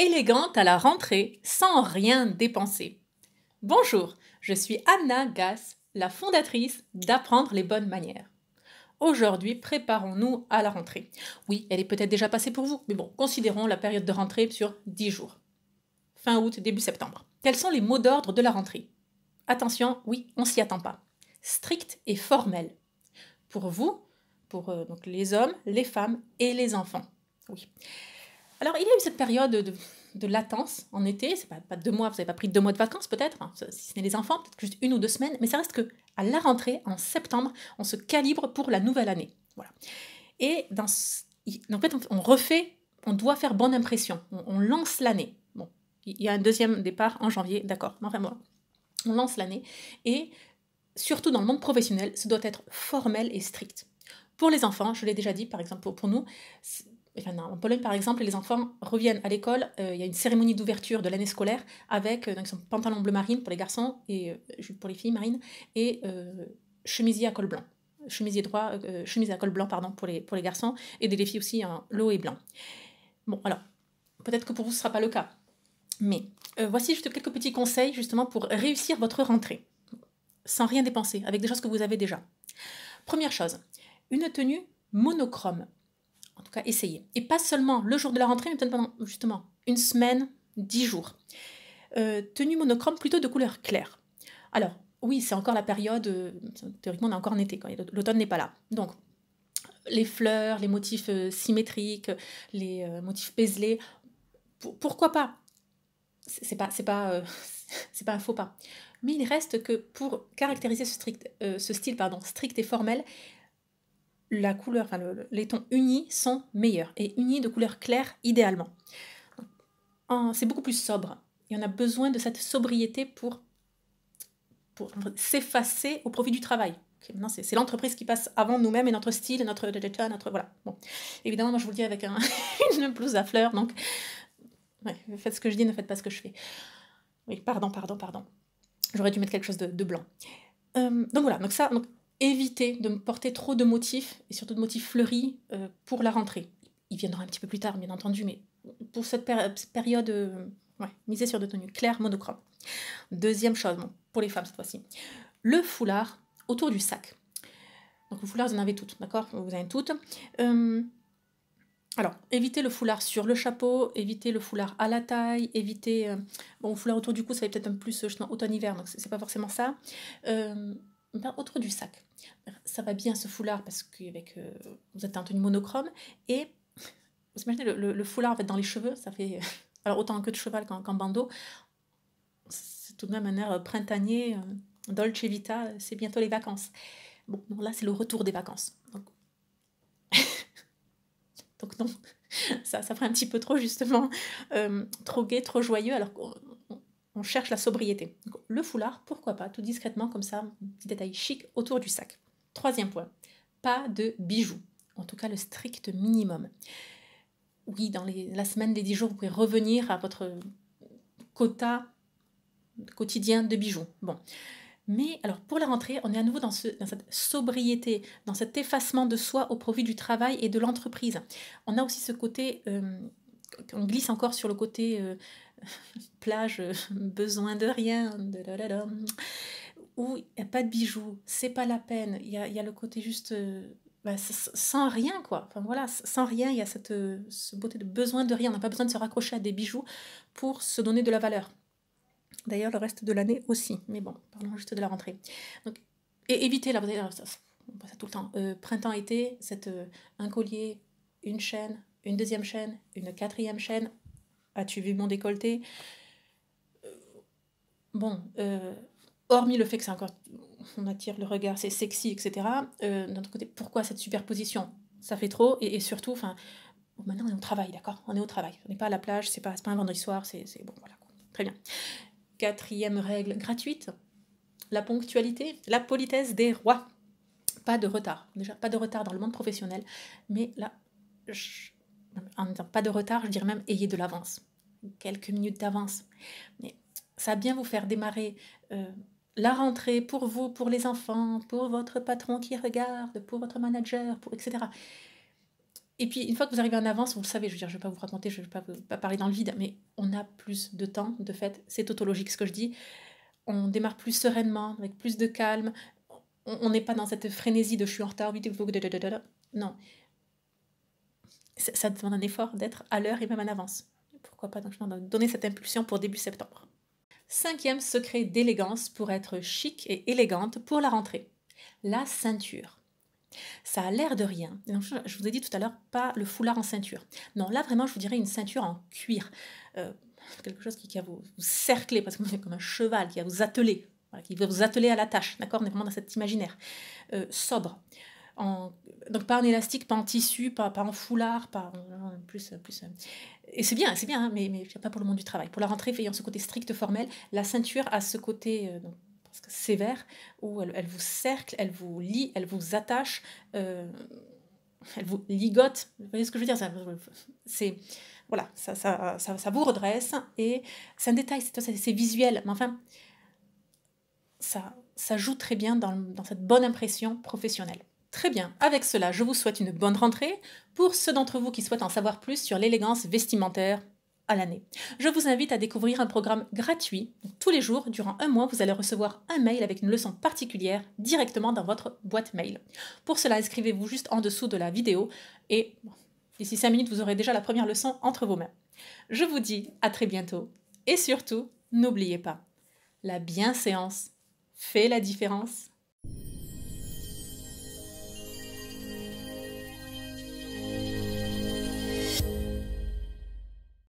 élégante à la rentrée sans rien dépenser. Bonjour, je suis Anna Gass, la fondatrice d'Apprendre les bonnes manières. Aujourd'hui, préparons-nous à la rentrée. Oui, elle est peut-être déjà passée pour vous, mais bon, considérons la période de rentrée sur 10 jours. Fin août, début septembre. Quels sont les mots d'ordre de la rentrée Attention, oui, on s'y attend pas. Strict et formel. Pour vous, pour euh, les hommes, les femmes et les enfants. Oui. Alors, il y a eu cette période de, latence en été, c'est pas, pas deux mois, vous n'avez pas pris deux mois de vacances peut-être, hein, si ce n'est les enfants, peut-être juste une ou deux semaines, mais ça reste que à la rentrée, en septembre, on se calibre pour la nouvelle année. Voilà. Et dans, en fait, on refait, on doit faire bonne impression, on, lance l'année. Bon, il y a un deuxième départ en janvier, d'accord, enfin moi. On lance l'année et surtout dans le monde professionnel, ce doit être formel et strict. Pour les enfants, je l'ai déjà dit, par exemple pour nous, enfin en Pologne par exemple, les enfants reviennent à l'école, euh, il y a une cérémonie d'ouverture de l'année scolaire avec euh, son pantalon bleu marine pour les garçons et euh, pour les filles marines, et chemisier à col blanc. Chemisier droit, chemise à col blanc pardon pour les, pour les garçons et des filles aussi en hein, et blanc. Bon alors, peut-être que pour vous ce ne sera pas le cas. Mais voici juste quelques petits conseils justement pour réussir votre rentrée sans rien dépenser, avec des choses que vous avez déjà. Première chose, une tenue monochrome en tout cas essayez. Et pas seulement le jour de la rentrée, mais pendant justement une semaine, dix jours. Euh, tenue monochrome plutôt de couleur claire. Alors, oui, c'est encore la période, euh, théoriquement on est encore en été, l'automne n'est pas là. Donc, les fleurs, les motifs euh, symétriques, les motifs paiselés, pourquoi pas C'est pas, c'est pas, c'est pas un faux pas. Mais il reste que pour caractériser ce, ce style pardon, strict et formel, la couleur, les tons unis sont meilleurs et unis de couleur claire idéalement. C'est beaucoup plus sobre. y en a besoin de cette sobriété pour, pour s'effacer au profit du travail. c'est l'entreprise qui passe avant nous-mêmes et notre style, notre notre voilà. évidemment, moi je vous le dis avec un, une blouse à fleurs, donc faites ce que je dis, ne faites pas ce que je fais. Oui, pardon, pardon, pardon. J'aurais dû mettre quelque chose de, blanc. Euh, donc voilà, donc ça, donc, éviter de porter trop de motifs, et surtout de motifs fleuris, euh, pour la rentrée. Il viendra un petit peu plus tard, bien entendu, mais pour cette période, euh, sur des tenues claires, monochromes. Deuxième chose, pour les femmes cette fois-ci, le foulard autour du sac. Donc le foulard, vous en avez toutes, d'accord Vous en avez toutes. Euh, alors, évitez le foulard sur le chapeau, évitez le foulard à la taille, évitez... Euh, bon, foulard autour du cou, ça va peut-être un plus euh, automne-hiver, donc c'est pas forcément ça. Euh, autour du sac. Ça va bien ce foulard parce que euh, vous êtes en tenue monochrome et vous imaginez le, foulard en fait, dans les cheveux, ça fait alors autant que de cheval qu'en bandeau. C'est tout de même un air euh, printanier, euh, dolce vita, c'est bientôt les vacances. Bon, là c'est le retour des vacances. Donc, non, ça, ça ferait un petit peu trop justement, trop gai, trop joyeux alors qu'on on cherche la sobriété. le foulard, pourquoi pas, tout discrètement comme ça, petit détail chic autour du sac. Troisième point, pas de bijoux, en tout cas le strict minimum. Oui, dans la semaine des 10 jours, vous pouvez revenir à votre quota quotidien de bijoux. Bon. Mais alors pour la rentrée, on est à nouveau dans, cette sobriété, dans cet effacement de soi au profit du travail et de l'entreprise. On a aussi ce côté, euh, on glisse encore sur le côté euh, plage, besoin de rien, de où il n'y a pas de bijoux, c'est pas la peine, il y a, y a, le côté juste euh, bah, sans rien, quoi. Enfin voilà, sans rien, il y a cette, euh, ce beauté de besoin de rien, on n'a pas besoin de se raccrocher à des bijoux pour se donner de la valeur. D'ailleurs, le reste de l'année aussi, mais bon, parlons juste de la rentrée. et éviter la. Ça, tout le temps. Euh, printemps-été, cette un collier, une chaîne, une deuxième chaîne, une quatrième chaîne, tu vu mon décolleté euh, Bon, euh, hormis le fait que c'est encore. On attire le regard, c'est sexy, etc. Euh, d'un autre côté, pourquoi cette superposition Ça fait trop. Et, surtout, enfin. maintenant, on est au travail, d'accord On est au travail. On n'est pas à la plage, c'est pas, pas un vendredi soir, c'est bon, voilà. Très bien. Quatrième règle gratuite la ponctualité, la politesse des rois. Pas de retard. Déjà, pas de retard dans le monde professionnel, mais là, en disant pas de retard, je dirais même ayez de l'avance quelques minutes d'avance. Mais ça va bien vous faire démarrer euh, la rentrée pour vous, pour les enfants, pour votre patron qui regarde, pour votre manager, pour etc. Et puis, une fois que vous arrivez en avance, vous le savez, je veux dire, je ne vais pas vous raconter, je ne vais pas, vous, parler dans le vide, mais on a plus de temps, de fait, c'est tautologique ce que je dis. On démarre plus sereinement, avec plus de calme. On n'est pas dans cette frénésie de je suis en retard, vite, Non. ça demande un effort d'être à l'heure et même en avance pourquoi pas donc je donner cette impulsion pour début septembre. Cinquième secret d'élégance pour être chic et élégante pour la rentrée, la ceinture. Ça a l'air de rien. je vous ai dit tout à l'heure, pas le foulard en ceinture. Non, là vraiment, je vous dirais une ceinture en cuir. Euh, quelque chose qui, va vous, cercler, parce que vous comme un cheval, qui va vous atteler, qui va vous atteler à la tâche. D'accord On est vraiment dans cet imaginaire. Euh, sobre donc pas en élastique, pas en tissu, pas, pas en foulard, pas plus, plus. Et c'est bien, c'est bien, hein, mais, pas pour le monde du travail. Pour la rentrée, ayant ce côté strict formel, la ceinture a ce côté euh, sévère où elle, elle, vous cercle, elle vous lie, elle vous attache, euh, elle vous ligote. Vous voyez ce que je veux dire C'est voilà, ça ça, ça, ça, vous redresse et c'est un détail, c'est visuel, mais enfin, ça, ça joue très bien dans, dans cette bonne impression professionnelle. Très bien, avec cela, je vous souhaite une bonne rentrée. Pour ceux d'entre vous qui souhaitent en savoir plus sur l'élégance vestimentaire à l'année, je vous invite à découvrir un programme gratuit. Tous les jours, durant un mois, vous allez recevoir un mail avec une leçon particulière directement dans votre boîte mail. Pour cela, inscrivez-vous juste en dessous de la vidéo et d'ici 5 minutes, vous aurez déjà la première leçon entre vos mains. Je vous dis à très bientôt et surtout, n'oubliez pas, la bienséance fait la différence.